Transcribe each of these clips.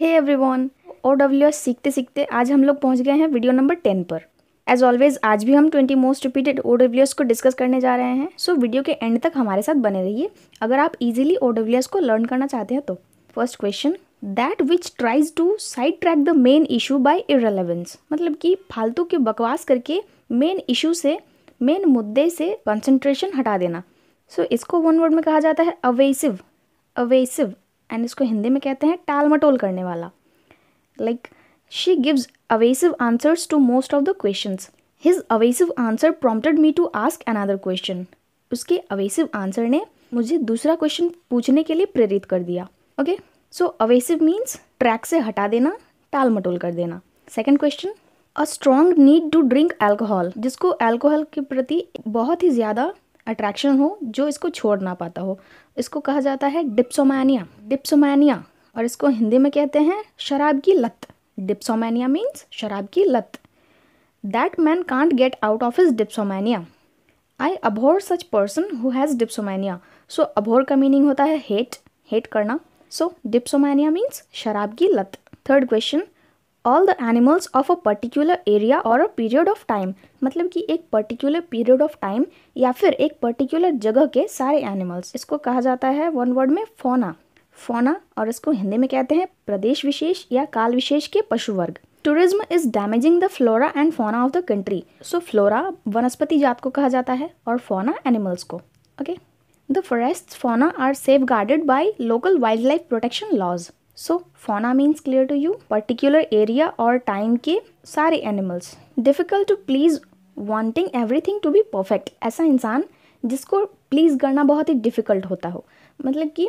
हे everyone O W S सीखते सीखते आज हम लोग पहुंच गए हैं वीडियो नंबर टेन पर एज ऑलवेज आज भी हम twenty most repeated O W S को डिस्कस करने जा रहे हैं सो so, वीडियो के एंड तक हमारे साथ बने रहिए अगर आप इजीली ओ डब्ल्यू एस को लर्न करना चाहते हैं तो first question that which tries to sidetrack the main issue by irrelevance मतलब कि फालतू की बकवास करके मेन इशू से मेन मुद्दे से कंसनट्रेशन हटा देना सो so, इसको वन वर्ड में कहा जाता है अवेसिव अवेसिव एंड इसको हिंदी में कहते हैं टालमटोल करने वाला like she gives evasive answers to most of the question his evasive answer prompted me to ask other question उसके अवेसिव आंसर ने मुझे दूसरा क्वेश्चन पूछने के लिए प्रेरित कर दिया okay so evasive means track से हटा देना टाल मटोल कर देना second question a strong need to drink alcohol जिसको एल्कोहल के प्रति बहुत ही ज़्यादा अट्रैक्शन हो जो इसको छोड़ ना पाता हो इसको कहा जाता है डिप्सोमैनिया डिप्सोमैनिया और इसको हिंदी में कहते हैं शराब की लत डिप्सोमैनिया मीन्स शराब की लत that man can't get out of his dipsomania I abhor such person who has dipsomania so abhor का मीनिंग होता है हेट हेट करना सो डिप्सोमैनिया मीन्स शराब की लत third question all the animals of a particular area or a period of time मतलब कि एक पर्टिकुलर पीरियड ऑफ टाइम या फिर एक पर्टिकुलर जगह के सारे एनिमल्स इसको कहा जाता है वन वर्ड में फोना फोना और इसको हिंदी में कहते हैं प्रदेश विशेष या काल विशेष के पशु वर्ग tourism is damaging the flora and fauna of the country so flora वनस्पति जात को कहा जाता है और फोना एनिमल्स को okay the forest fauna are safeguarded by local wildlife protection laws so fauna means clear to you particular area और time के सारे animals difficult to please every everything to be perfect ऐसा इंसान जिसको please करना बहुत ही difficult होता हो मतलब कि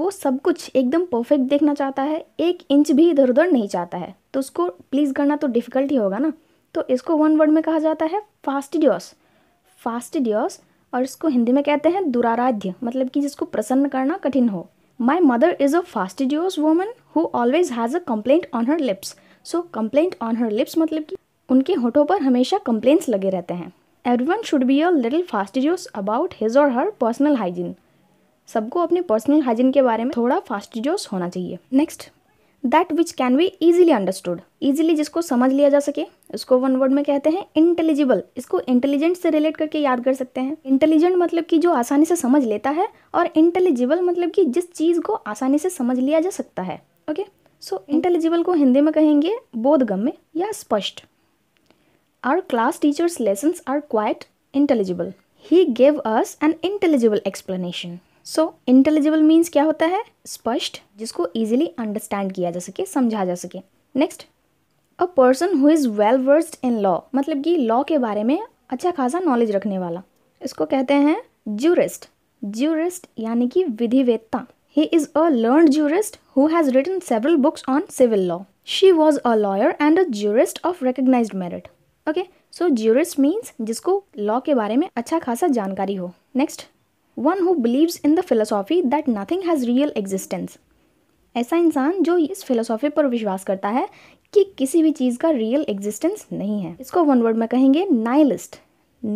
वो सब कुछ एकदम परफेक्ट देखना चाहता है एक इंच भी इधर उधर नहीं चाहता है तो उसको प्लीज़ करना तो डिफ़िकल्ट ही होगा ना तो इसको वन वर्ड में कहा जाता है फास्ट डिओस और इसको हिंदी में कहते हैं दुराराध्य मतलब कि जिसको प्रसन्न करना कठिन हो My mother is a fastidious woman who always has a complaint on her lips. So complaint on her lips matlab ki unke होठों par hamesha complaints lage rehte hain Everyone should be a little fastidious about his or her personal hygiene. sabko apne personal hygiene ke bare mein thoda fastidious hona chahiye next that which can be easily understood easily जिसको समझ लिया जा सके उसको one word में कहते हैं intelligible इसको इंटेलिजेंट से रिलेट करके याद कर सकते हैं इंटेलिजेंट मतलब कि जो आसानी से समझ लेता है और इंटेलिजिबल मतलब कि जिस चीज़ को आसानी से समझ लिया जा सकता है ओके सो इंटेलिजिबल को हिंदी में कहेंगे बोधगम्य या स्पष्ट our class teacher's lessons are quite intelligible he gave us an intelligible explanation so intelligible means क्या होता है स्पष्ट जिसको ईजिली अंडरस्टैंड किया जा सके समझा जा सके next a person who is well versed in law मतलब कि लॉ के बारे में अच्छा खासा नॉलेज रखने वाला इसको कहते हैं ज्यूरिस्ट ज्यूरिस्ट यानी कि विधिवेत्ता he is a learn jurist who has written several books on civil law she was a lawyer and a jurist of recognise merit okay so jurist means जिसको लॉ के बारे में अच्छा खासा जानकारी हो next one who believe in the philosophy that nothing has real existence ऐसा इंसान जो इस फिलोसॉफी पर विश्वास करता है कि किसी भी चीज़ का रियल एग्जिस्टेंस नहीं है इसको वन वर्ड में कहेंगे नाइलिस्ट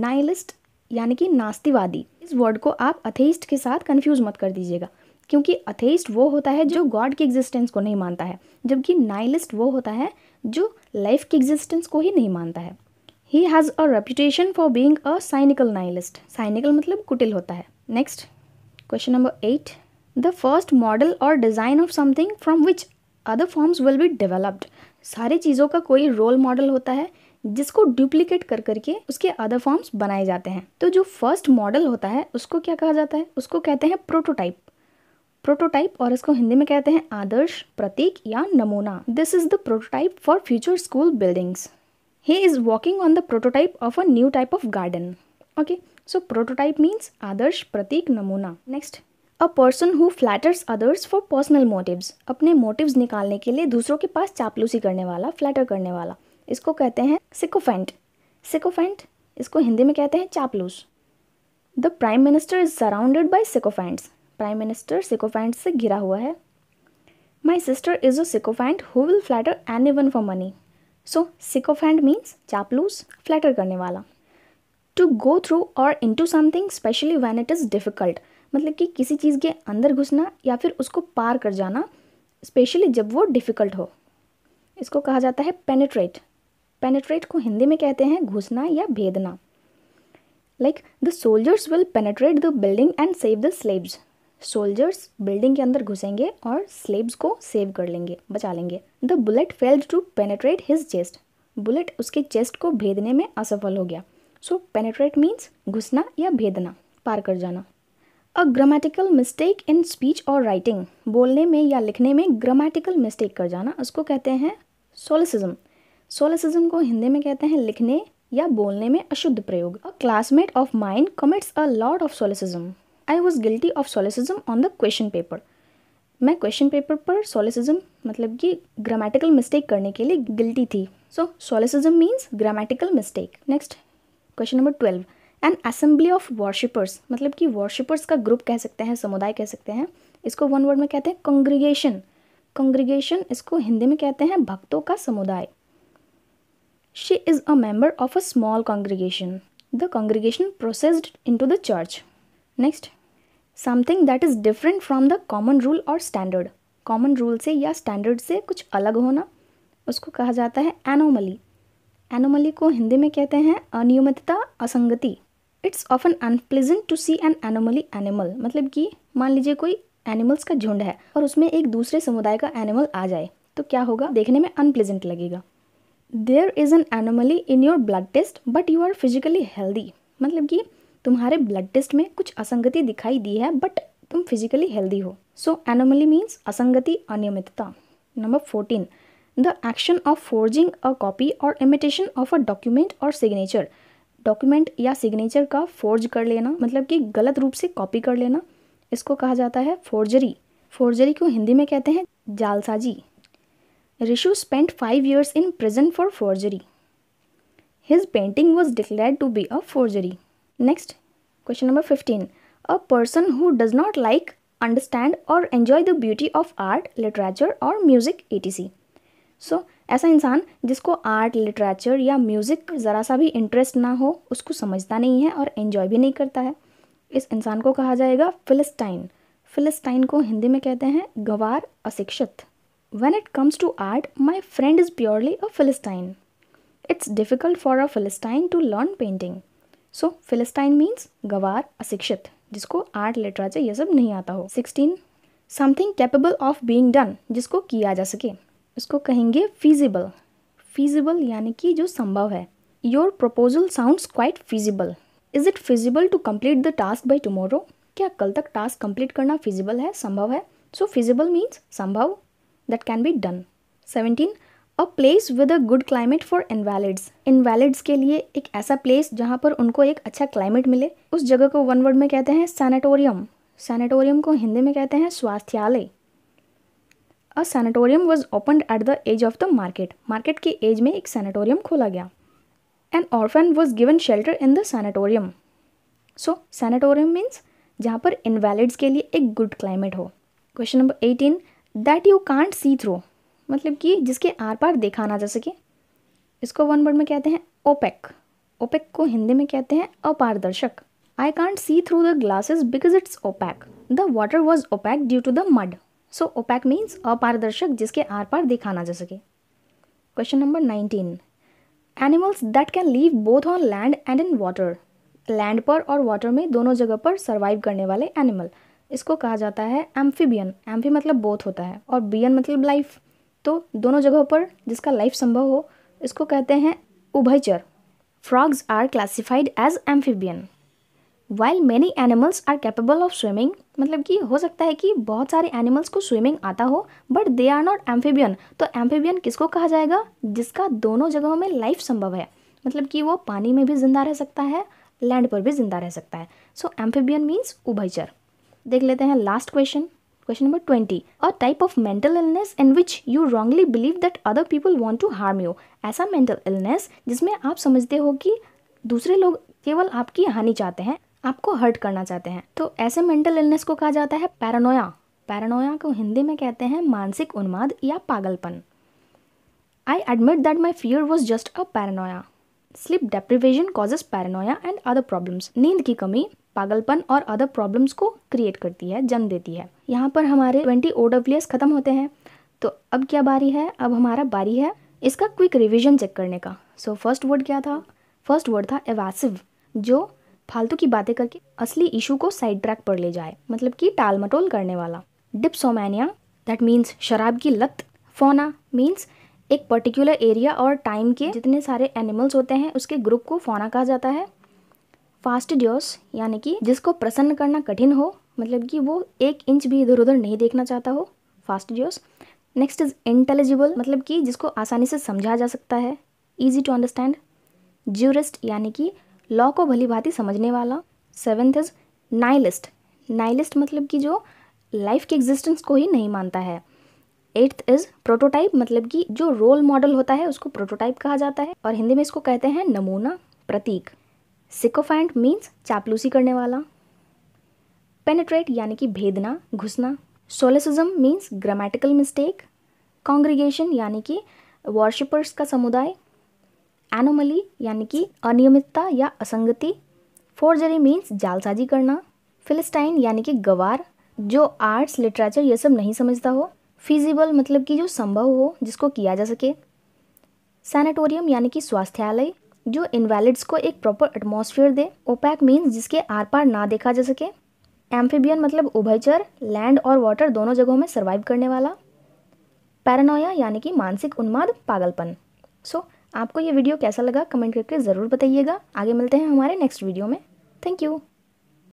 नाइलिस्ट यानी कि नास्तिवादी इस वर्ड को आप अथेइस्ट के साथ कन्फ्यूज़ मत कर दीजिएगा क्योंकि अथेइस्ट वो होता है जो गॉड के एग्जिस्टेंस को नहीं मानता है जबकि नाइलिस्ट वो होता है जो लाइफ के एग्जिस्टेंस को ही नहीं मानता है he has a reputation for being a cynical nihilist cynical मतलब कुटिल होता है Next, question number 8. The first model or design of something from which other forms will be developed. सारी चीज़ों का कोई रोल मॉडल होता है जिसको डुप्लीकेट कर करके उसके अदर फॉर्म्स बनाए जाते हैं तो जो फर्स्ट मॉडल होता है उसको क्या कहा जाता है उसको कहते हैं प्रोटोटाइप प्रोटोटाइप और इसको हिंदी में कहते हैं आदर्श प्रतीक या नमूना this is the prototype for future school buildings he is walking on the prototype of a new type of garden okay so prototype means आदर्श प्रतीक नमूना next a person who flatters others for personal motives अपने motives निकालने के लिए दूसरों के पास चापलूसी करने वाला फ्लैटर करने वाला इसको कहते हैं सिकोफेंट सिकोफेंट इसको हिंदी में कहते हैं चापलूस the prime minister is surrounded by sycophants prime minister sycophant से घिरा हुआ है my sister is a sycophant who will flatter anyone for money so sycophant means चापलूस फ्लैटर करने वाला टू गो थ्रू और to something specially when it is difficult मतलब कि किसी चीज़ के अंदर घुसना या फिर उसको पार कर जाना स्पेशली जब वो डिफ़िकल्ट हो इसको कहा जाता है पेनेट्रेट पेनेट्रेट को हिंदी में कहते हैं घुसना या भेदना like the soldiers will penetrate the building and save the slaves soldiers building के अंदर घुसेंगे और स्लेब्स को सेव कर लेंगे बचा लेंगे the bullet failed to penetrate his chest bullet उसके चेस्ट को भेदने में असफल हो गया सो पेनेट्रेट मीन्स घुसना या भेदना पार कर जाना a grammatical mistake in speech और राइटिंग बोलने में या लिखने में ग्रामेटिकल मिस्टेक कर जाना उसको कहते हैं सोलिसिज्म सोलिसिज्म को हिंदी में कहते हैं लिखने या बोलने में अशुद्ध प्रयोग a classmate of mine commits a lot of solecism I was guilty of solecism on the question paper मैं क्वेश्चन पेपर पर सोलिसिज्म मतलब कि ग्रामेटिकल मिस्टेक करने के लिए गिल्टी थी so solecism means grammatical mistake next question number twelve an assembly of worshippers मतलब कि वर्शिपर्स का ग्रुप कह सकते हैं समुदाय कह सकते हैं इसको वन वर्ड में कहते हैं कॉन्ग्रीगेशन कॉन्ग्रीगेशन इसको हिंदी में कहते हैं भक्तों का समुदाय she is a member of a small congregation the congregation processed to the church next something that is different from the common rule और स्टैंडर्ड कॉमन रूल से या स्टैंडर्ड से कुछ अलग होना उसको कहा जाता है एनोमली एनोमली को हिंदी में कहते हैं अनियमितता असंगति it's often unpleasant to see an anomaly animal मतलब कि मान लीजिए कोई एनिमल्स का झुंड है और उसमें एक दूसरे समुदाय का एनिमल आ जाए तो क्या होगा देखने में अनप्लेजेंट लगेगा there is an anomaly in your blood test but you are physically healthy मतलब कि तुम्हारे ब्लड टेस्ट में कुछ असंगति दिखाई दी है बट तुम फिजिकली हेल्दी हो सो एनोमली मीन्स असंगति अनियमितता number fourteen the action of forging a copy or imitation of a document or signature document या सिग्नेचर का फोर्ज कर लेना मतलब कि गलत रूप से कॉपी कर लेना इसको कहा जाता है फोर्जरी फोर्जरी को हिंदी में कहते हैं जालसाजी Rishu spent five years in prison for forgery his painting was declare to be a forgery next question number fifteen a person who does not like understand और enjoy the beauty of art literature और music E T C so so, ऐसा इंसान जिसको art literature या music ज़रा सा भी interest ना हो उसको समझता नहीं है और इन्जॉय भी नहीं करता है इस इंसान को कहा जाएगा फिलिस्टाइन फिलिस्टाइन को हिंदी में कहते हैं गवार अशिक्षित when it comes to art my friend is purely a philistine it's difficult for a philistine to learn painting so philistine means गवार अशिक्षित जिसको आर्ट लिटरेचर यह सब नहीं आता हो sixteen something capable of being done जिसको किया जा सके इसको कहेंगे फीजिबल फीजिबल यानी कि जो संभव है your proposal sounds quite feasible is it feasible to complete the task by tomorrow क्या कल तक टास्क कम्प्लीट करना फिजिबल है संभव है सो फिजिबल मीन्स संभव that can be done seventeen a place with a good climate for invalids invalids के लिए एक ऐसा प्लेस जहाँ पर उनको एक अच्छा क्लाइमेट मिले उस जगह को वन वर्ड में कहते हैं सैनिटोरियम सैनिटोरियम को हिंदी में कहते हैं स्वास्थ्यालय a sanatorium was open at the edge of the market market के एज में एक सैनिटोरियम खोला गया an orphan was given shelter in the sanatorium so sanatorium means जहाँ पर इनवैलिड्स के लिए एक गुड क्लाइमेट हो question number eighteen that you can't see through मतलब कि जिसके आर पार देखा ना जा सके इसको वन वर्ड में कहते हैं ओपेक ओपेक को हिंदी में कहते हैं अपारदर्शक I can't see through the glasses because it's opaque the water was opaque due to the mud so opaque means अपारदर्शक जिसके आर पार देखा ना जा सके question number nineteen animals that can live both on land and in water land पर और वाटर में दोनों जगह पर सर्वाइव करने वाले एनिमल इसको कहा जाता है एम्फीबियन एम्फी मतलब बोथ होता है और बियन मतलब लाइफ तो दोनों जगहों पर जिसका लाइफ संभव हो इसको कहते हैं उभयचर frogs are classified as amphibian while many animals are capable of swimming मतलब कि हो सकता है कि बहुत सारे एनिमल्स को स्विमिंग आता हो but they are not amphibian तो एम्फेबियन किसको कहा जाएगा जिसका दोनों जगहों में लाइफ संभव है मतलब कि वो पानी में भी जिंदा रह सकता है लैंड पर भी जिंदा रह सकता है सो एम्फेबियन मीन्स उभयचर देख लेते हैं last question question number twenty a type of mental illness in which you wrongly believe that other people want to harm you ऐसा मेंटल इलनेस जिसमें आप समझते हो कि दूसरे लोग केवल आपकी हानि चाहते हैं आपको हर्ट करना चाहते हैं तो ऐसे मेंटल इलनेस को कहा जाता है पैरानोया पैरानोया को हिंदी में कहते हैं मानसिक उन्माद या पागलपन I admit that my fear was just a paranoia sleep deprivation causes paranoia and other problems नींद की कमी पागलपन और अदर प्रॉब्लम्स को क्रिएट करती है जन्म देती है यहाँ पर हमारे ट्वेंटी ओ डब्ल्यूएस ख़त्म होते हैं तो अब क्या बारी है अब हमारा बारी है इसका क्विक रिविजन चेक करने का सो फर्स्ट वर्ड क्या था फर्स्ट वर्ड था एवासिव जो फालतू की बातें करके असली इशू को साइड ट्रैक पर ले जाए मतलब कि टाल मटोल करने वाला डिप्सोमैनिया दैट मीन्स शराब की लत फोना मीन्स एक पर्टिकुलर एरिया और टाइम के जितने सारे एनिमल्स होते हैं उसके ग्रुप को फोना कहा जाता है फास्ट ड्योस यानी कि जिसको प्रसन्न करना कठिन हो मतलब कि वो एक इंच भी इधर उधर नहीं देखना चाहता हो fastidious next is intelligible मतलब कि जिसको आसानी से समझा जा सकता है ईजी टू अंडरस्टैंड ज्यूरिस्ट यानी कि लॉ को भली भांति समझने वाला सेवेंथ इज नाइलिस्ट नाइलिस्ट मतलब कि जो लाइफ के एग्जिस्टेंस को ही नहीं मानता है एट्थ इज प्रोटोटाइप मतलब कि जो रोल मॉडल होता है उसको प्रोटोटाइप कहा जाता है और हिंदी में इसको कहते हैं नमूना प्रतीक सिकोफैंट मीन्स चापलूसी करने वाला पेनेट्रेट यानी कि भेदना घुसना solecism means grammatical mistake congregation यानी कि वॉर्शिपर्स का समुदाय एनोमली यानी कि अनियमितता या असंगति फोर्जरी मीन्स जालसाजी करना फिलिस्टाइन यानी कि गवार जो आर्ट्स लिटरेचर ये सब नहीं समझता हो फिजिबल मतलब कि जो संभव हो जिसको किया जा सके सैनिटोरियम यानी कि स्वास्थ्यालय जो इनवैलिड्स को एक प्रॉपर एटमोसफियर दे ओपैक मीन्स जिसके आर पार ना देखा जा सके एम्फीबियन मतलब उभयचर लैंड और वाटर दोनों जगहों में सर्वाइव करने वाला पैरानोया यानी कि मानसिक उन्माद पागलपन सो so, आपको ये वीडियो कैसा लगा कमेंट करके ज़रूर बताइएगा आगे मिलते हैं हमारे नेक्स्ट वीडियो में थैंक यू